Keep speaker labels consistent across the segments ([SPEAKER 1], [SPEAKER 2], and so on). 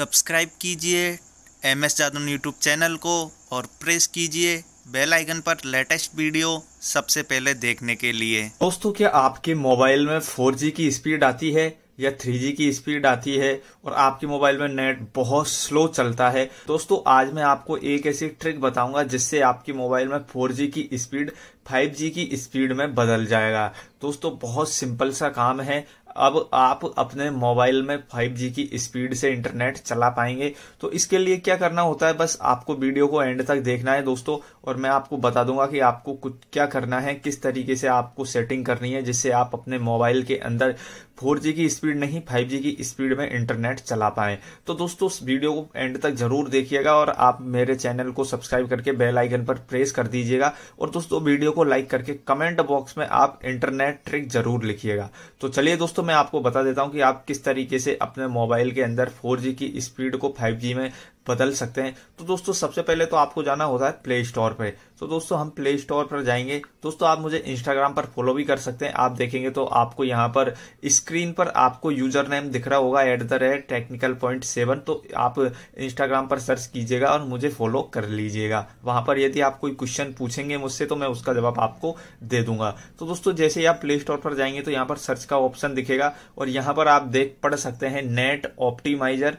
[SPEAKER 1] subscribe कीजिए M S जादवन YouTube channel को और प्रेस कीजिए बेल आइकन पर लेटेस्ट वीडियो सबसे पहले देखने के लिए दोस्तों क्या आपके मोबाइल में 4G की स्पीड आती है या 3G की स्पीड आती है और आपके मोबाइल में नेट बहुत स्लो चलता है दोस्तों आज मैं आपको एक ऐसी ट्रिक बताऊंगा जिससे आपके मोबाइल में 4G की स्पीड 5G की स्पीड में बदल जाएगा दोस्तों बहुत सिंपल सा काम है अब आप अपने मोबाइल में 5G की स्पीड से इंटरनेट चला पाएंगे तो इसके लिए क्या करना होता है बस आपको वीडियो को एंड तक देखना है दोस्तों और मैं आपको बता दूंगा कि आपको कुछ क्या करना है किस तरीके से आपको सेटिंग करनी है जिससे आप अपने मोबाइल के अंदर 4G की स्पीड नहीं 5G की स्पीड में इंटरनेट चला पाए तो दोस्तों वीडियो को एंड तक जरूर देखिएगा और आप मेरे चैनल को सब्सक्राइब करके बेल आइकन पर प्रेस कर दीजिएगा और दोस्तों वीडियो को लाइक करके कमेंट बॉक्स में आप इंटरनेट ट्रिक जरूर लिखिएगा तो चलिए दोस्तों दोस्तों मैं आपको बता देता हूं कि आप किस तरीके से अपने मोबाइल के अंदर 4G की स्पीड को 5G में बदल सकते हैं तो दोस्तों सबसे पहले तो आपको जाना होता है प्ले स्टोर पर तो दोस्तों हम प्ले स्टोर पर जाएंगे दोस्तों आप मुझे इंस्टाग्राम पर फॉलो भी कर सकते हैं आप देखेंगे तो आपको यहाँ पर स्क्रीन पर आपको यूजर नेम दिख रहा होगा at the rate technical point seven तो आप इंस्टाग्राम पर सर्च कीजिएगा और मुझे फॉलो कर लीजिएगा वहां पर यदि आप कोई क्वेश्चन पूछेंगे मुझसे तो मैं उसका जवाब आपको दे दूंगा तो दोस्तों जैसे ही आप प्ले स्टोर पर जाएंगे तो यहाँ पर सर्च का ऑप्शन दिखेगा और यहाँ पर आप देख पढ़ सकते हैं net optimizer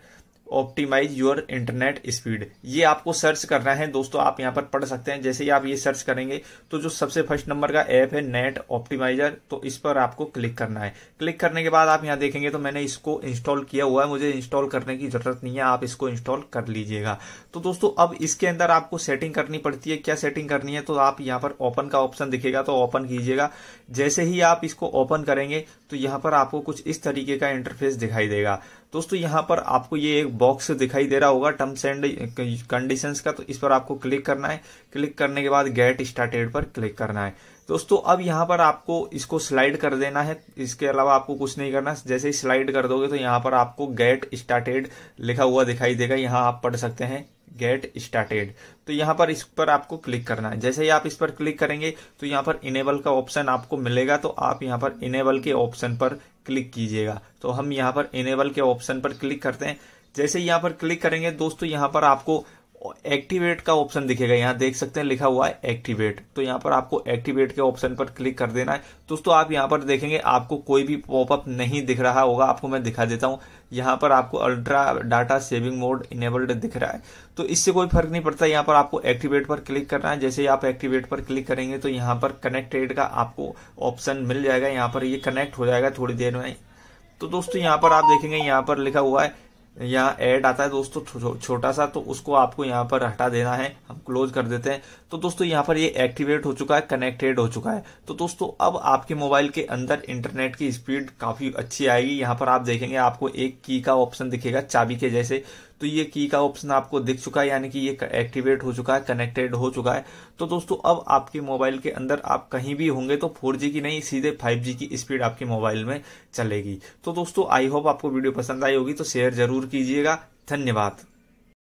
[SPEAKER 1] optimize your internet speed ये आपको सर्च करना है दोस्तों आप यहाँ पर पढ़ सकते हैं जैसे ही आप ये सर्च करेंगे तो जो सबसे फर्स्ट नंबर का ऐप है नेट ऑप्टिमाइजर तो इस पर आपको क्लिक करना है क्लिक करने के बाद आप यहाँ देखेंगे तो मैंने इसको इंस्टॉल किया हुआ है मुझे इंस्टॉल करने की जरूरत नहीं है आप इसको इंस्टॉल कर लीजिएगा तो दोस्तों अब इसके अंदर आपको सेटिंग करनी पड़ती है क्या सेटिंग करनी है तो आप यहाँ पर ओपन का ऑप्शन दिखेगा तो ओपन कीजिएगा जैसे ही आप इसको ओपन करेंगे तो यहाँ पर आपको कुछ इस तरीके का इंटरफेस दिखाई देगा दोस्तों यहाँ पर आपको ये एक बॉक्स दिखाई दे रहा होगा टर्म्स एंड कंडीशंस का तो इस पर आपको क्लिक करना है क्लिक करने के बाद गेट स्टार्टेड पर क्लिक करना है दोस्तों अब यहाँ पर आपको इसको स्लाइड कर देना है इसके अलावा आपको कुछ नहीं करना जैसे ही स्लाइड कर दोगे तो यहाँ पर आपको गेट स्टार्टेड लिखा हुआ दिखाई देगा यहाँ आप पढ़ सकते हैं गेट स्टार्टेड तो यहाँ पर इस पर आपको क्लिक करना है जैसे ही आप इस पर क्लिक करेंगे तो यहाँ पर इनेबल का ऑप्शन आपको मिलेगा तो आप यहाँ पर इनेबल के ऑप्शन पर क्लिक कीजिएगा तो हम यहाँ पर इनेबल के ऑप्शन पर क्लिक करते हैं जैसे यहाँ पर क्लिक करेंगे दोस्तों यहाँ पर आपको एक्टिवेट का ऑप्शन दिखेगा यहाँ देख सकते हैं लिखा हुआ है एक्टिवेट तो यहाँ पर आपको एक्टिवेट के ऑप्शन पर क्लिक कर देना है दोस्तों आप यहाँ पर देखेंगे आपको कोई भी पॉपअप नहीं दिख रहा होगा आपको मैं दिखा देता हूँ यहाँ पर आपको ultra data saving mode enabled दिख रहा है तो इससे कोई फर्क नहीं पड़ता यहाँ पर आपको एक्टिवेट पर क्लिक करना है जैसे ही आप एक्टिवेट पर क्लिक करेंगे तो यहाँ पर कनेक्टेड का आपको ऑप्शन मिल जाएगा यहाँ पर ये कनेक्ट हो जाएगा थोड़ी देर में तो दोस्तों यहाँ पर आप देखेंगे यहाँ पर लिखा हुआ है यहाँ ऐड आता है दोस्तों छोटा सा तो उसको आपको यहाँ पर हटा देना है हम क्लोज कर देते हैं तो दोस्तों यहाँ पर ये एक्टिवेट हो चुका है कनेक्टेड हो चुका है तो दोस्तों अब आपके मोबाइल के अंदर इंटरनेट की स्पीड काफ़ी अच्छी आएगी यहाँ पर आप देखेंगे आपको एक की का ऑप्शन दिखेगा चाबी के जैसे तो ये की का ऑप्शन आपको दिख चुका है यानी कि ये एक्टिवेट हो चुका है कनेक्टेड हो चुका है तो दोस्तों अब आपके मोबाइल के अंदर आप कहीं भी होंगे तो 4G की नहीं सीधे 5G की स्पीड आपके मोबाइल में चलेगी तो दोस्तों आई होप आपको वीडियो पसंद आई होगी तो शेयर जरूर कीजिएगा धन्यवाद